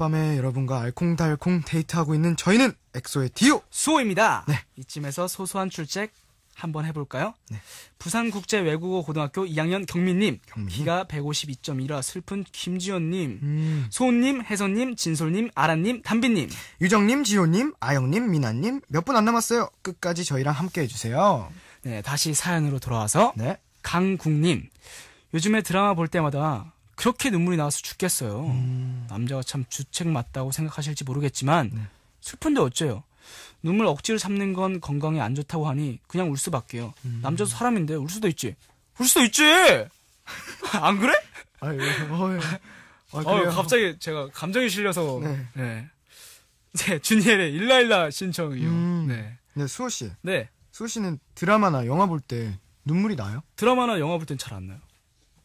밤에 여러분과 알콩달콩 데이트하고 있는 저희는 엑소의 디오 수호입니다. 네. 이쯤에서 소소한 출첵 한번 해볼까요? 네. 부산국제외국어고등학교 2학년 경민님, 경민? 기가 152.1화 슬픈 김지연님, 음. 소은님, 혜선님, 진솔님, 아란님, 담비님, 유정님, 지호님, 아영님, 미나님 몇 분 안 남았어요. 끝까지 저희랑 함께 해주세요. 네, 다시 사연으로 돌아와서 네. 강국님, 요즘에 드라마 볼 때마다 그렇게 눈물이 나와서 죽겠어요. 음. 남자가 참 주책 맞다고 생각하실지 모르겠지만 네. 슬픈데 어째요? 눈물 억지로 삼는건 건강에 안 좋다고 하니 그냥 울 수밖에요. 음. 남자도 사람인데 울 수도 있지. 울 수도 있지. 안 그래? 아유, 어유. 아, 갑자기 제가 감정이 실려서 네. 네. 네 준이엘의 일라일라 신청 이요. 음. 네. 네, 수호 씨. 네. 수호 씨는 드라마나 영화 볼 때 눈물이 나요? 드라마나 영화 볼 땐 잘 안 나요.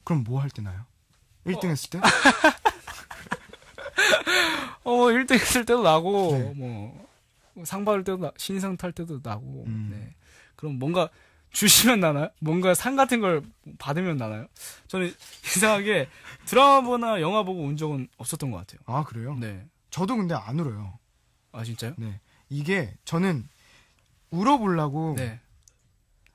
그럼 뭐 할 때 나요? 1등 했을 때? 어, 1등 했을 때도 나고, 네. 뭐, 상 받을 때도, 나, 신상 탈 때도 나고, 음. 네. 그럼 뭔가 주시면 나나요? 뭔가 상 같은 걸 받으면 나나요? 저는 이상하게 드라마 보나 영화 보고 온 적은 없었던 것 같아요. 아, 그래요? 네. 저도 근데 안 울어요. 아, 진짜요? 네. 이게 저는 울어보려고 네.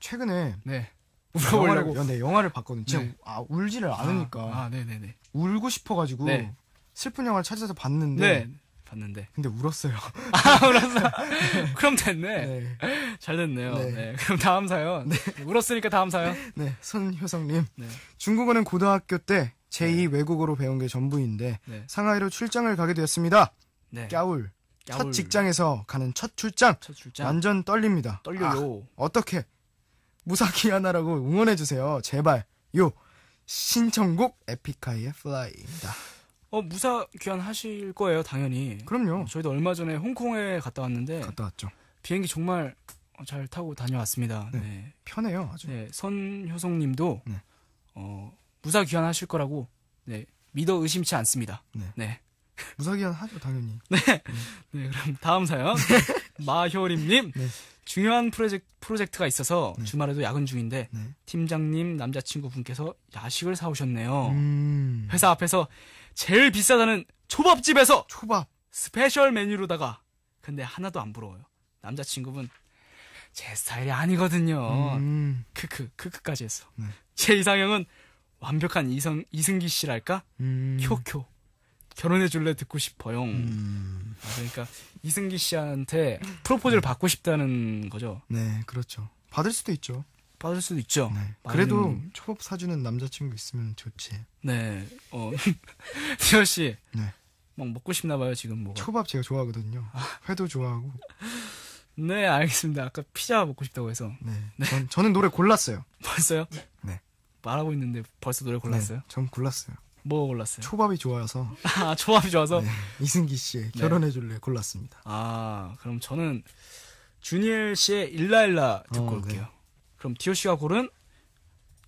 최근에 네. 울어보려고. 영화를, 네, 영화를 봤거든. 요 네. 아, 울지를 않으니까. 아, 아, 네네네. 네, 네. 울고 싶어가지고 네. 슬픈 영화를 찾아서 봤는데. 네. 봤는데. 근데 울었어요. 아, 울었어. 네. 그럼 됐네. 네. 잘 됐네요. 네. 네. 그럼 다음 사연. 네. 울었으니까 다음 사연. 네. 손효성님. 중국어는 고등학교 때 제2 외국어로 배운 게 전부인데 상하이로 출장을 가게 되었습니다. 네. 울첫 직장에서 가는 첫 출장. 첫 출장. 완전 떨립니다. 떨려요. 아, 어떻게 무사키 하나라고 응원해주세요. 제발. 요. 신청곡 에픽하이의 플라이입니다. 어, 무사 귀환 하실 거예요, 당연히. 그럼요. 저희도 얼마 전에 홍콩에 갔다 왔는데. 갔다 왔죠. 비행기 정말 잘 타고 다녀왔습니다. 네. 네. 편해요, 아주. 네, 선효성 님도, 네. 어, 무사 귀환 하실 거라고, 네, 믿어 의심치 않습니다. 네. 네. 무사 귀환 하죠, 당연히. 네. 네, 그럼 다음 사연. 네. 마효림님. 네. 중요한 프로젝, 프로젝트가 있어서 네. 주말에도 야근 중인데 네. 팀장님 남자친구 분께서 야식을 사오셨네요. 음. 회사 앞에서 제일 비싸다는 초밥집에서 초밥 스페셜 메뉴로다가 근데 하나도 안 부러워요. 남자친구분 제 스타일이 아니거든요. 음. 크크 크크까지 했어. 네. 제 이상형은 완벽한 이성 이승기 씨랄까? 음. 쿄쿄. 결혼해 줄래 듣고 싶어요. 음. 아, 그러니까 이승기 씨한테 프로포즈를 음. 받고 싶다는 거죠. 네, 그렇죠. 받을 수도 있죠. 받을 수도 있죠. 네. 그래도 음. 초밥 사주는 남자친구 있으면 좋지. 네. 어, 지호 씨. 네. 막 먹고 싶나 봐요 지금 뭐. 초밥 제가 좋아하거든요. 아. 회도 좋아하고. 네, 알겠습니다. 아까 피자 먹고 싶다고 해서. 네. 네. 전, 저는 노래 골랐어요. 벌써요? 네. 말하고 있는데 벌써 노래 네. 골랐어요? 네, 전 골랐어요. 뭐 골랐어요? 초밥이 좋아서. 아, 초밥이 좋아서? 네, 이승기 씨의 네. 결혼해줄래 네. 골랐습니다. 아, 그럼 저는 주니엘 씨의 일라일라 듣고 어, 네. 올게요. 네. 그럼 디오 씨가 고른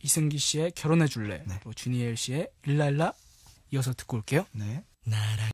이승기 씨의 결혼해줄래, 네. 주니엘 뭐 씨의 일라일라 이어서 듣고 올게요. 네. 나랑